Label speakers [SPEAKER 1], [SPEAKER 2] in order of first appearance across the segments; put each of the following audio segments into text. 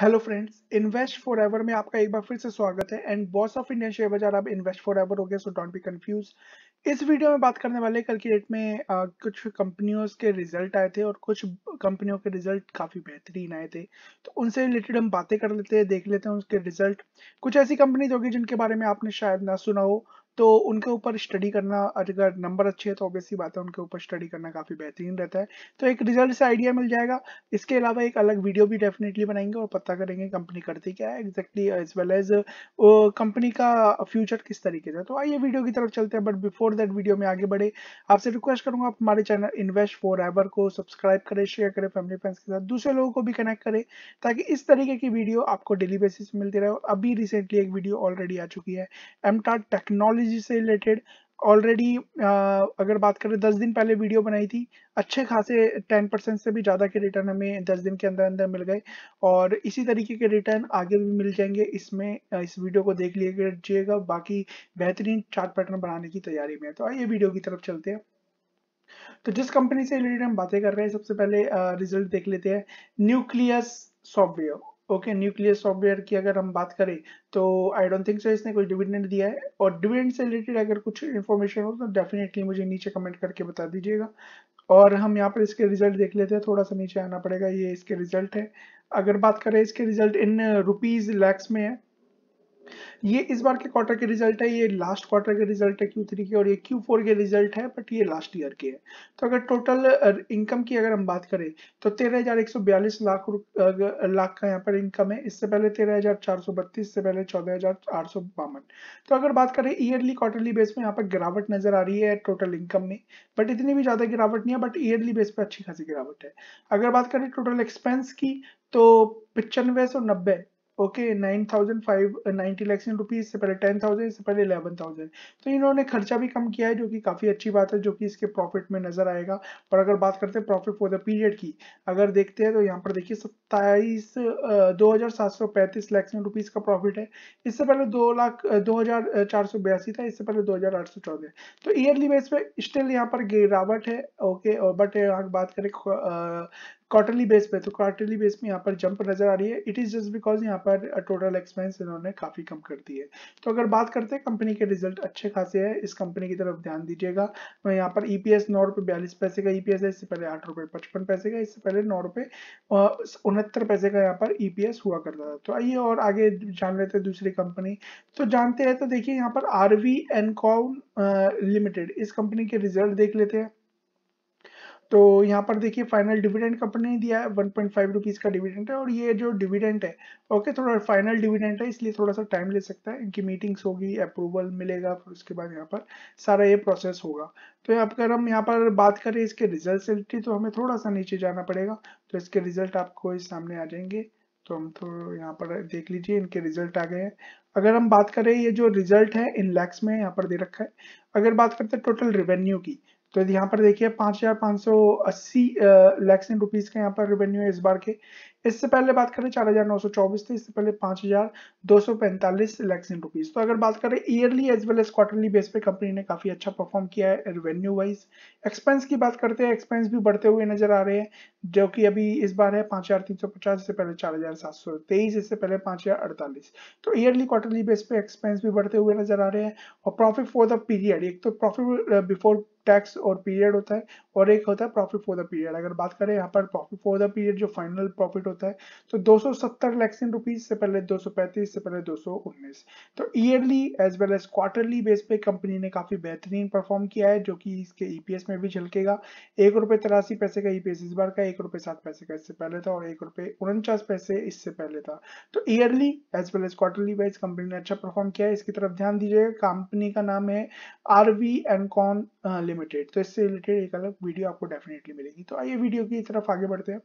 [SPEAKER 1] hello friends invest for ever में आपका एक बार फिर से स्वागत है and boss of Indian share बाजार अब इन्वेस्ट फॉर एवर हो गया सो डोंट बी कंफ्यूज इस वीडियो में बात करने वाले कल की डेट में आ, कुछ कंपनियों के रिजल्ट आए थे और कुछ कंपनियों के रिजल्ट काफी बेहतरीन आए थे तो उनसे रिलेटेड हम बातें कर लेते हैं देख लेते हैं उसके रिजल्ट कुछ ऐसी कंपनीज होगी जिनके बारे में आपने शायद ना सुना हो तो उनके ऊपर स्टडी करना अगर नंबर अच्छे है तो ऑब्वियसली बात है उनके ऊपर स्टडी करना काफ़ी बेहतरीन रहता है तो एक रिजल्ट से आइडिया मिल जाएगा इसके अलावा एक अलग वीडियो भी डेफिनेटली बनाएंगे और पता करेंगे कंपनी करती क्या है exactly as well as company का फ्यूचर किस तरीके से तो आइए वीडियो की तरफ चलते हैं बट बिफोर दैट वीडियो में आगे बढ़े आपसे रिक्वेस्ट करूंगा आप हमारे चैनल इन्वेस्ट फॉर एवर को सब्सक्राइब करें शेयर करें फैमिली फ्रेंड्स के साथ दूसरे लोगों को भी कनेक्ट करें ताकि इस तरीके की वीडियो आपको डेली बेसिस मिलती रहे और अभी रिसेंटली एक वीडियो ऑलरेडी आ चुकी है एमटा टेक्नोलॉजी टेक्नोलॉजी से रिलेटेड ऑलरेडी uh, अगर बात करें दस दिन पहले वीडियो बनाई थी अच्छे खासे टेन परसेंट से भी ज़्यादा के रिटर्न हमें दस दिन के अंदर अंदर मिल गए और इसी तरीके के रिटर्न आगे भी मिल जाएंगे इसमें uh, इस वीडियो को देख जाइएगा बाकी बेहतरीन चार्ट पैटर्न बनाने की तैयारी में तो आइए वीडियो की तरफ चलते हैं तो जिस कंपनी से रिलेटेड हम बातें कर रहे हैं सबसे पहले रिजल्ट uh, देख लेते हैं nucleus software okay nuclear software की अगर हम बात करें तो आई डोंट थिंक सो इसने कोई डिविडेंड दिया है और डिविडेंड से रिलेटेड अगर कुछ इन्फॉर्मेशन हो तो डेफिनेटली मुझे नीचे कमेंट करके बता दीजिएगा और हम यहाँ पर इसके रिजल्ट देख लेते हैं थोड़ा सा नीचे आना पड़ेगा ये इसके रिजल्ट है अगर बात करें इसके रिजल्ट इन रुपीज़ लैक्स में है ये इस बार के क्वार्टर के रिजल्ट है ये लास्ट क्वार्टर के रिजल्ट है क्यू थ्री के और ये क्यू फोर के रिजल्ट है बट ये लास्ट ईयर के है तो अगर टोटल इनकम की अगर हम बात करें तो तेरह हजार एक सौ बयालीस लाख लाख का यहाँ पर इनकम है इससे पहले तेरह हजार चार सौ बत्तीस से पहले चौदह हजार आठ सौ बावन तो अगर बात करें ईयरली क्वार्टरली बेस में यहाँ पर गिरावट नजर आ रही है टोटल इनकम में बट इतनी भी ज्यादा गिरावट नहीं है बट ईयरली बेस पर अच्छी खासी गिरावट है अगर बात करें टोटल एक्सपेंस की तो पचानवे सौ नब्बे okay nine thousand five ninety lakhs in rupees इससे पहले टेन थाउजेंड इससे पहले इलेवन थाउजेंड तो इन्होंने खर्चा भी कम किया है जो कि काफ़ी अच्छी बात है जो कि इसके प्रॉफिट में नजर आएगा पर अगर बात करते हैं प्रॉफिट फॉर द पीरियड की अगर देखते हैं तो यहाँ पर देखिए सत्ताईस दो हज़ार सात सौ पैंतीस लैक्स इन रुपीज़ का प्रॉफिट है इससे पहले दो लाख दो हज़ार चार सौ बयासी था इससे पहले दो हज़ार आठ सौ चौदह तो ईयरली बेस पे स्टिल यहाँ पर गिरावट है ओके और बट यहाँ बात करें क्वार्टरली बेस पे तो क्वार्टरली बेस में यहाँ पर जंप नजर आ रही है इट इज जस्ट बिकॉज यहाँ पर टोटल एक्सपेंस इन्होंने काफी कम कर दी है तो अगर बात करते हैं कंपनी के रिजल्ट अच्छे खासे है इस कंपनी की तरफ ध्यान दीजिएगा मैं यहाँ पर ईपीएस e नौ रुपये बयालीस पैसे का ईपीएस e है इससे पहले आठ रुपए पचपन पैसे का इससे पहले नौ रुपए उनहत्तर पैसे का यहाँ पर ईपीएस e हुआ करता था तो आइए और आगे जान लेते हैं दूसरी कंपनी तो जानते हैं तो देखिए यहाँ पर आर वी लिमिटेड इस कंपनी के रिजल्ट देख लेते हैं तो यहाँ पर देखिए फाइनल डिविडेंड कंपनी ने दिया है वन पॉइंट फाइव रुपीज़ का डिविडेंड है और ये जो डिविडेंड है ओके थोड़ा फाइनल डिविडेंड है इसलिए थोड़ा सा टाइम ले सकता है इनकी मीटिंग्स होगी अप्रूवल मिलेगा फिर उसके बाद यहाँ पर सारा ये प्रोसेस होगा तो यहाँ पर हम यहाँ पर बात करें इसके रिजल्ट से रिलेटेड तो हमें थोड़ा सा नीचे जाना पड़ेगा तो इसके रिजल्ट आपको इस सामने आ जाएंगे तो हम तो यहाँ पर देख लीजिए इनके रिजल्ट आ गए हैं अगर हम बात करें ये जो रिजल्ट है इन लैक्स में यहाँ पर दे रखा है अगर बात करते हैं टोटल रेवेन्यू की तो यदि यहाँ पर देखिए पाँच हजार पाँच सौ अस्सी लैक्स इन रुपीज का यहाँ पर रेवेन्यू है इस बार के इससे पहले बात करें चार हजार नौ सौ चौबीस थे इससे पहले पाँच हजार दो सौ पैंतालीस लैक्स इन रुपीज तो अगर बात करें yearly as well as quarterly base पे कंपनी ने काफी अच्छा परफॉर्म किया है रेवेन्यू वाइज एक्सपेंस की बात करते हैं एक्सपेंस भी बढ़ते हुए नजर आ रहे हैं जो कि अभी इस बार है पाँच हजार तीन सौ पचास इससे पहले चार हजार सात सौ तेईस इससे पहले पाँच हजार अड़तालीस तो ईयरली क्वार्टरली बेस पे एक्सपेंस भी बढ़ते हुए नजर आ रहे हैं और प्रॉफिट फॉर द पीरियड एक तो प्रॉफिट बिफोर टैक्स और पीरियड होता है और एक होता है प्रॉफिट फॉर द पीरियड अगर बात करें यहाँ पर प्रॉफिट फॉर द पीरियड जो फाइनल प्रॉफिट होता है तो 270 लैक्स इन रुपीज से पहले 235 से पहले 219 तो yearly as well as quarterly base पे कंपनी ने काफी बेहतरीन परफॉर्म किया है जो कि इसके ईपीएस e में भी झलकेगा एक रुपये तिरासी पैसे का ईपीएस e इस बार का एक रुपये सात पैसे का इससे पहले था और एक रुपये उनचास पैसे इससे पहले था तो yearly as well as quarterly wise company ने अच्छा परफॉर्म किया है इसकी तरफ ध्यान दीजिएगा कंपनी का नाम है आर वी एनकॉन लिमिटेड हाँ, तो इससे रिलेटेड एक अलग वीडियो आपको डेफिनेटली मिलेगी तो आइए वीडियो की तरफ आगे बढ़ते हैं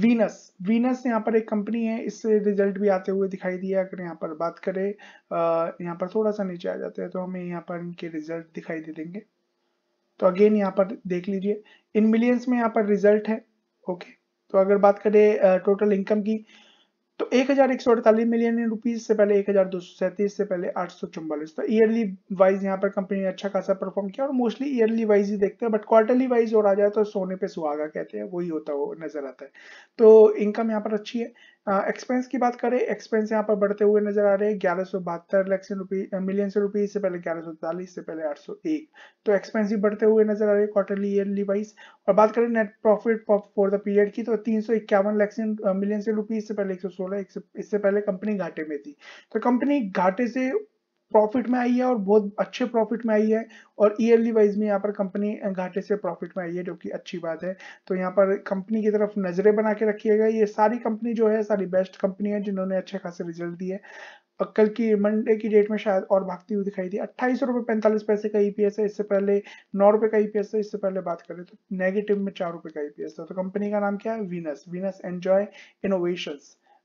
[SPEAKER 1] वीनस वीनस यहाँ पर एक कंपनी है इससे रिजल्ट भी आते हुए दिखाई दिया अगर यहाँ पर बात करें यहाँ पर थोड़ा सा नीचे आ जाते हैं तो हमें यहाँ पर इनके रिजल्ट दिखाई दे देंगे तो अगेन यहाँ पर देख लीजिए इन मिलियंस में यहाँ पर रिजल्ट है ओके तो अगर बात करें टोटल इनकम की तो एक हजार एक सौ अड़तालीस मिलियन रुपीज से पहले एक हजार दो सौ सैंतीस से पहले आठ सौ चौवालीस तो ईयरली वाइज यहाँ पर कंपनी ने अच्छा खासा परफॉर्म किया और मोस्टली ईयरली वाइज ही देखते हैं बट क्वार्टरली वाइज और आ जाए तो सोने पे सुहागा कहते हैं वही होता वो नजर आता है तो इनकम यहाँ पर अच्छी है एक्सपेंस हाँ, की बात करें एक्सपेंस यहाँ पर बढ़ते हुए नजर आ रहे हैं ग्यारह सौ बहत्तर लाख से रुपी मिलियन से रुपीज इससे पहले ग्यारह सौ चालीस से पहले आठ सौ एक तो एक्सपेंस भी बढ़ते हुए नजर आ रहे हैं क्वार्टरली ईयरली वाइज और बात करें net profit for the period की तो तीन सौ इक्यावन लाख से मिलियन से रुपीज इससे पहले एक सौ सोलह इससे पहले कंपनी घाटे में थी तो कंपनी घाटे से प्रॉफिट में आई है और बहुत अच्छे प्रॉफिट में आई है और ईयरली वाइज में यहाँ पर कंपनी घाटे से प्रॉफिट में आई है जो कि अच्छी बात है तो यहाँ पर कंपनी की तरफ नज़रें बना के रखिएगा ये सारी कंपनी जो है सारी बेस्ट कंपनी है जिन्होंने अच्छे खासे रिजल्ट दिए कल की मंडे की डेट में शायद और भागती हुई दिखाई दी अट्ठाईस रुपए पैंतालीस पैसे का ईपीएस e है इससे पहले नौ रुपए का ईपीएस e है इससे पहले बात करें तो नेगेटिव में चार रुपए का ईपीएस e था तो कंपनी का नाम क्या है वीनस वीनस एंजॉय इनोवेशन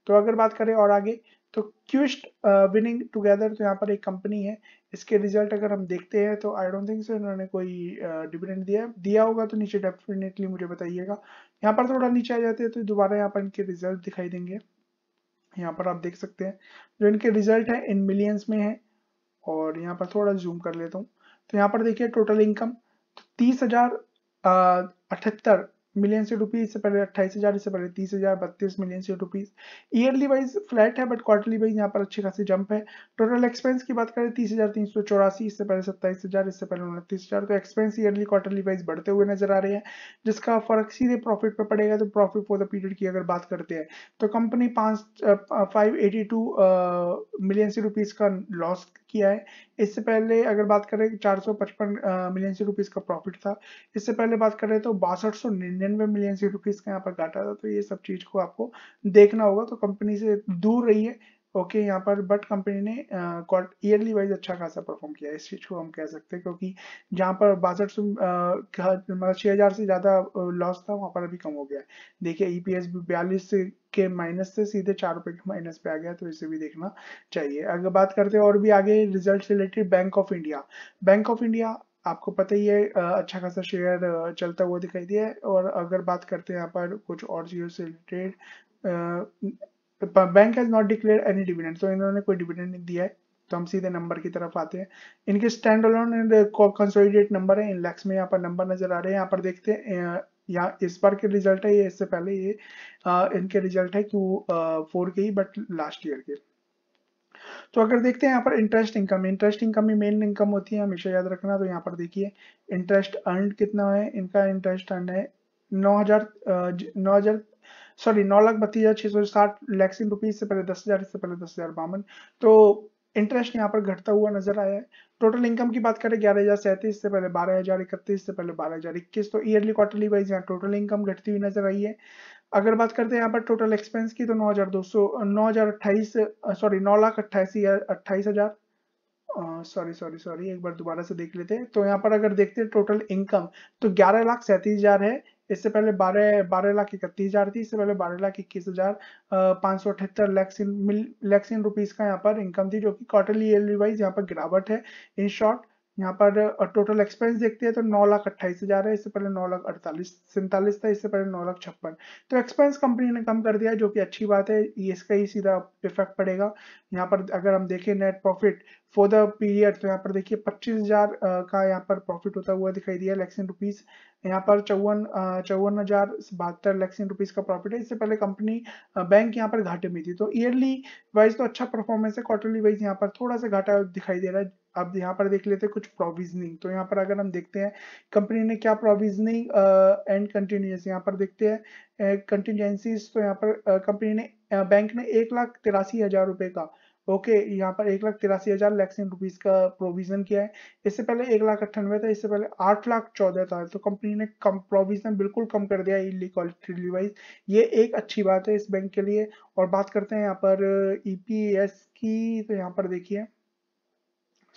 [SPEAKER 1] तो अगर बात करें और आगे तो क्यूस्ट विनिंग टुगेदर तो यहाँ पर एक कंपनी है इसके रिजल्ट अगर हम देखते हैं तो आई डोंट थिंक सो इन्होंने कोई डिविडेंड uh, दिया है दिया होगा तो नीचे डेफिनेटली मुझे बताइएगा यहाँ पर थोड़ा नीचे आ जाते हैं तो दोबारा यहाँ पर इनके रिजल्ट दिखाई देंगे यहाँ पर आप देख सकते हैं जो इनके रिजल्ट है इन मिलियंस में है और यहाँ पर थोड़ा जूम कर लेता हूँ तो यहाँ पर देखिए टोटल इनकम तो तीस हजार uh, अठहत्तर मिलियन से रुपीज इससे पहले अट्ठाईस हज़ार इससे पहले तीस हज़ार बत्तीस मिलियन से रुपीज़ ईयरली वाइज फ्लैट है बट क्वार्टरली वाइज यहाँ पर अच्छी खासी जंप है टोटल एक्सपेंस की बात करें तीस हज़ार तीन सौ चौरासी इससे पहले सत्ताईस हज़ार इससे पहले उनतीस हज़ार तो एक्सपेंस ईयरली क्वार्टरली वाइज बढ़ते हुए नजर आ रहे हैं जिसका फर्क सीधे प्रॉफिट पर पड़ेगा तो प्रॉफिट फॉर द पीरियड की अगर बात करते हैं तो कंपनी पांच फाइव एटी टू मिलियन से रुपीज़ का लॉस किया है इससे पहले अगर बात करें चार सौ पचपन मिलियन सी रुपीज़ का प्रॉफिट था इससे पहले बात करें तो बासठ सौ निन्यानवे मिलियन सी रुपीज़ का यहाँ पर घाटा था तो ये सब चीज़ को आपको देखना होगा तो कंपनी से दूर रहिए ओके यहाँ पर बट कंपनी ने ईयरली वाइज अच्छा खासा परफॉर्म किया इस चीज़ को हम कह सकते हैं क्योंकि जहाँ पर बासठ सौ मतलब छह हज़ार से ज़्यादा लॉस था वहां पर अभी कम हो गया है देखिए ईपीएस e भी बयालीस के माइनस से सीधे चार रुपए के माइनस पे आ गया तो इसे भी देखना चाहिए अगर बात करते हैं और भी आगे result related Bank of India Bank of India आपको पता ही है अच्छा खासा शेयर चलता हुआ दिखाई दिया है और अगर बात करते हैं यहाँ पर कुछ और चीज़ों से related bank has not declare any dividend तो इन्होंने कोई डिविडेंड नहीं दिया है तो हम सीधे नंबर की तरफ आते हैं इनके standalone and consolidate number है इन लैक्स में यहाँ पर नंबर नजर आ रहे हैं यहाँ पर देखते हैं यहाँ इस बार के रिजल्ट है ये इससे पहले ये आ, इनके रिजल्ट है क्यू फोर के ही बट लास्ट ईयर के तो अगर देखते हैं यहाँ पर इंटरेस्ट इनकम इंटरेस्ट इनकम ही मेन इनकम होती है हमेशा याद रखना तो यहाँ पर देखिए इंटरेस्ट अर्न कितना है इनका इंटरेस्ट अर्न है नौ हजार नौ हजार सॉरी नौ लाख बत्तीस हजार छह सौ साठ लैक्सिंग रुपीज से पहले दस हजार इससे पहले दस हजार बावन तो इंटरेस्ट यहाँ पर घटता हुआ नजर आया है टोटल इनकम की बात करें ग्यारह हजार सैंतीस से पहले बारह हजार इकतीस से पहले बारह हजार इक्कीस तो ईयरली क्वार्टरली वाइज यहाँ टोटल इनकम घटती हुई नजर आई है अगर बात करते हैं यहाँ पर टोटल एक्सपेंस की तो नौ हजार दो सौ नौ हजार अट्ठाईस सॉरी नौ लाख अट्ठाईस अट्ठाईस हजार सॉरी सॉरी सॉरी एक बार दोबारा से देख लेते हैं तो यहाँ पर अगर देखते हैं टोटल इनकम तो ग्यारह लाख सैंतीस हजार है इससे पहले बारह बारह लाख इकतीस हजार थी इससे पहले बारह लाख इक्कीस हजार पांच सौ अठहत्तर लैक्स इन रुपीज का यहाँ पर इनकम थी जो कि क्वार्टरली ईयरली वाइज यहाँ पर गिरावट है इन शॉर्ट यहाँ पर टोटल एक्सपेंस देखते हैं तो नौ लाख अट्ठाईस हजार है इससे पहले नौ लाख अड़तालीस सैंतालीस था इससे पहले नौ लाख छप्पन तो एक्सपेंस कंपनी ने कम कर दिया जो कि अच्छी बात है ये इसका ही सीधा इफेक्ट पड़ेगा यहाँ पर अगर हम देखें net profit for the period तो यहाँ पर देखिए पच्चीस हजार का यहाँ पर प्रॉफिट होता हुआ दिखाई दिया लैक्स इन रुपीज यहाँ पर चौवन चौवन हजार बहत्तर लैक्सिन रुपीज का प्रॉफिट है इससे पहले कंपनी बैंक यहाँ पर घाटे में थी तो ईयरली वाइज तो अच्छा परफॉर्मेंस है क्वार्टरली वाइज यहाँ पर थोड़ा सा घाटा दिखाई दे रहा है अब यहाँ पर देख लेते हैं कुछ प्रोविजनिंग तो यहाँ पर अगर हम देखते हैं कंपनी ने क्या प्रोविजनिंग एंड कंटिन्यूस यहाँ पर देखते हैं कंटिजेंसीज तो यहाँ पर कंपनी ने बैंक ने एक लाख तिरासी हजार रुपए का ओके यहाँ पर एक लाख तिरासी हजार लैक्सिन रुपीज का प्रोविजन किया है इससे पहले एक लाख अट्ठानवे था इससे पहले आठ लाख चौदह था तो कंपनी ने कम प्रोविजन बिल्कुल कम कर दिया इलिक्वालिटी वाइज ये एक अच्छी बात है इस बैंक के लिए और बात करते हैं यहाँ पर ईपीएस e की तो यहाँ पर देखिए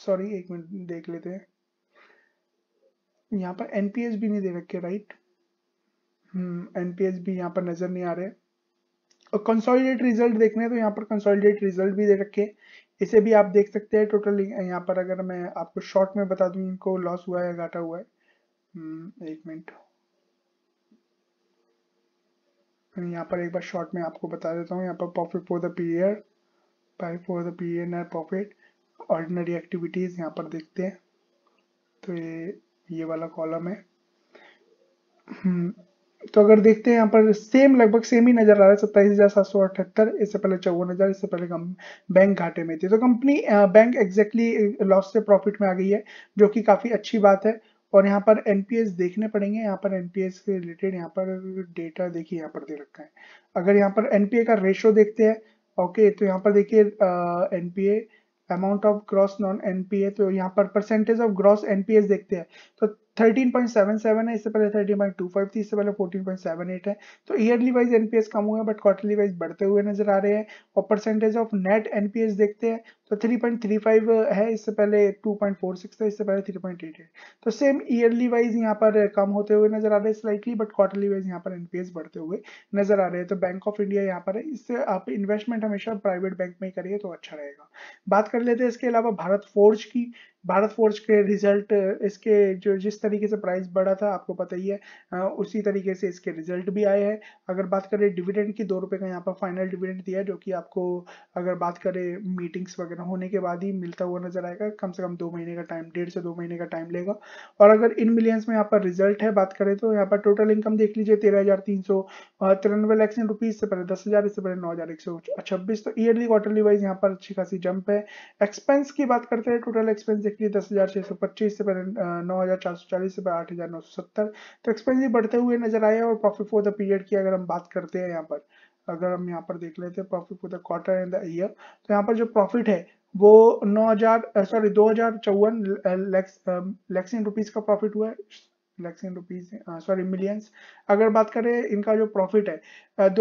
[SPEAKER 1] सॉरी एक मिनट देख लेते हैं यहाँ पर एनपीएस भी नहीं दे रखे राइट हम्म एनपीएस भी यहाँ पर नजर नहीं आ रहे और कंसोलिडेट रिजल्ट देखने तो यहाँ पर कंसोलिडेट रिजल्ट भी दे रखे इसे भी आप देख सकते हैं टोटल यहाँ पर अगर मैं आपको शॉर्ट में बता दूँ इनको लॉस हुआ है घाटा हुआ है हम्म, एक मिनट यहाँ पर एक बार शॉर्ट में आपको बता देता हूँ यहाँ पर profit for the period by for the period net profit ordinary activities यहाँ पर देखते हैं तो ये ये वाला कॉलम है हम्म, तो अगर देखते हैं यहाँ पर सेम लगभग सेम ही नजर आ रहा है सत्ताईस हजार सात सौ अठहत्तर इससे पहले चौवन हजार इससे पहले कम बैंक घाटे में थी तो कंपनी बैंक एग्जैक्टली लॉस से प्रॉफिट में आ गई है जो कि काफी अच्छी बात है और यहाँ पर एनपीएस देखने पड़ेंगे यहाँ पर एनपीएस के रिलेटेड यहाँ पर डेटा देखिए यहाँ पर दे रखा है अगर यहाँ पर एनपीए का रेशो देखते हैं ओके तो यहाँ पर देखिए NPA amount of gross non NPA तो यहाँ पर परसेंटेज ऑफ ग्रॉस एनपीएस देखते हैं तो 13.77 है इससे पहले 13.25 थी इससे पहले 14.78 है तो ईयरली वाइज एनपीएस कम हुए बट क्वार्टरली वाइज बढ़ते हुए नजर आ रहे हैं और परसेंटेज ऑफ नेट एनपीएस देखते हैं तो 3.35 है इससे पहले 2.46 था इससे पहले 3.88 तो सेम ईयरली वाइज यहां पर कम होते हुए नजर आ रहे हैं स्लाइटली बट क्वार्टरली वाइज यहाँ पर एनपीएस बढ़ते हुए नजर आ रहे हैं तो बैंक ऑफ इंडिया यहाँ पर है इससे आप इन्वेस्टमेंट हमेशा प्राइवेट बैंक में करिए तो अच्छा रहेगा बात कर लेते हैं इसके अलावा भारत फोर्ज की भारत फोर्ज के रिजल्ट इसके जो जिस तरीके से प्राइस बढ़ा था आपको पता ही है उसी तरीके से इसके रिजल्ट भी आए हैं अगर बात करें डिविडेंड की दो रुपये का यहाँ पर फाइनल डिविडेंड दिया है जो कि आपको अगर बात करें मीटिंग्स वगैरह होने के बाद ही मिलता हुआ नजर आएगा कम से कम दो महीने का टाइम डेढ़ से दो महीने का टाइम लेगा और अगर इन मिलियंस में यहाँ पर रिजल्ट है बात करें तो यहाँ पर टोटल इनकम देख लीजिए तेरह हज़ार तीन सौ तिरानवे लैक्स रुपीज़ से पहले दस हज़ार इससे पहले नौ हज़ार एक सौ छब्बीस तो ईयरली क्वार्टरली वाइज यहाँ पर अच्छी खासी जंप है एक्सपेंस की बात करते हैं टोटल एक्सपेंस बेसिकली दस हजार छह सौ पच्चीस से पहले नौ हजार चार सौ चालीस से आठ हजार नौ सौ सत्तर तो एक्सपेंसिव बढ़ते हुए नजर आए और प्रॉफिट फॉर द पीरियड की अगर हम बात करते हैं यहाँ पर अगर हम यहाँ पर देख लेते हैं profit for the quarter and the year तो यहाँ पर जो प्रॉफिट है वो नौ हजार सॉरी दो हजार चौवन लैक्स लैक्सिन रुपीज का प्रॉफिट हुआ है लैक्स रुपीज सॉरी मिलियंस अगर बात करें इनका जो प्रॉफिट है uh, uh,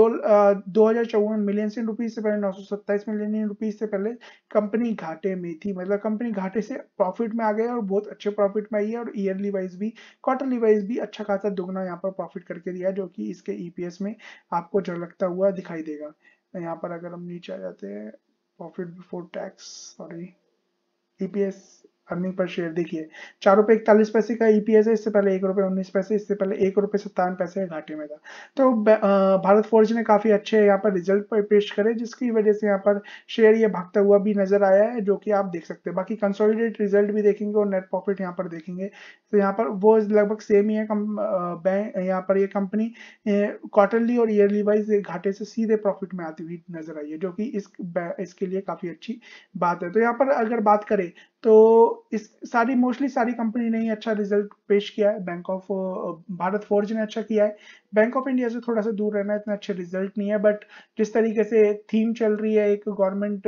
[SPEAKER 1] दो हजार चौवन मिलियंस इन रुपीज से पहले नौ सौ सत्ताईस मिलियन इन रुपीज से पहले कंपनी घाटे में थी मतलब कंपनी घाटे से प्रॉफिट में आ गए और बहुत अच्छे प्रॉफिट में आई है और ईयरली वाइज भी क्वार्टरली वाइज भी अच्छा खासा दुगना यहाँ पर प्रॉफिट करके दिया जो कि इसके ईपीएस e में आपको झलकता हुआ दिखाई देगा यहाँ पर अगर हम नीचे आ जाते हैं profit before tax sorry EPS earning per share देखिए चार रुपए इकतालीस पैसे का ईपीएस e है इससे पहले एक रुपए उन्नीस पैसे इससे पहले एक रुपए सत्तावन पैसे घाटे में था तो भारत फोर्ज ने काफ़ी अच्छे यहाँ पर रिजल्ट पर पेश करे जिसकी वजह से यहाँ पर शेयर ये भागता हुआ भी नजर आया है जो कि आप देख सकते हैं बाकी कंसोलिडेट रिजल्ट भी देखेंगे और नेट प्रॉफिट यहाँ पर देखेंगे तो यहाँ पर वो लगभग सेम ही है बैंक यहाँ पर ये कंपनी क्वार्टरली और ईयरली वाइज घाटे से सीधे प्रॉफिट में आती हुई नजर आई है जो कि इस इसके लिए काफ़ी अच्छी बात है तो यहाँ पर अगर बात करें तो इस सारी मोस्टली सारी कंपनी ने ही अच्छा रिजल्ट पेश किया है bank of uh, Bharat Forge ने अच्छा किया है बैंक ऑफ इंडिया से थोड़ा सा दूर रहना इतना अच्छे रिजल्ट नहीं है बट जिस तरीके से थीम चल रही है एक government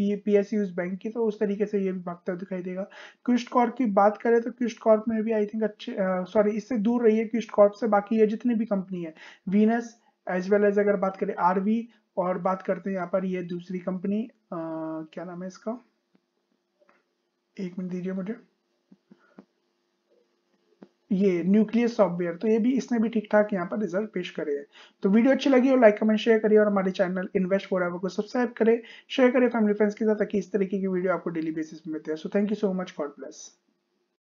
[SPEAKER 1] P S U bank की तो उस तरीके से ये भी भागता दिखाई देगा क्विस्ट कॉर्प की बात करें तो क्विस्ट कॉर्प में भी आई थिंक अच्छे सॉरी uh, इससे दूर रही है क्विस्ट कॉर्प से बाकी ये जितनी भी कंपनी है वीनस एज वेल एज अगर बात करें आरवी और बात करते हैं यहाँ पर ये दूसरी कंपनी uh, क्या नाम है इसका एक मिनट दीजिए मुझे ये न्यूक्लियस सॉफ्टवेयर तो ये भी इसने भी ठीक ठाक यहाँ पर रिजल्ट पेश करे हैं तो वीडियो अच्छी लगी हो लाइक कमेंट शेयर करिए और हमारे चैनल इन्वेस्ट फॉर को सब्सक्राइब करें शेयर करें फैमिली फ्रेंड्स के साथ ताकि इस तरीके की वीडियो आपको डेली बेसिस में मिलते हैं so thank you so much God bless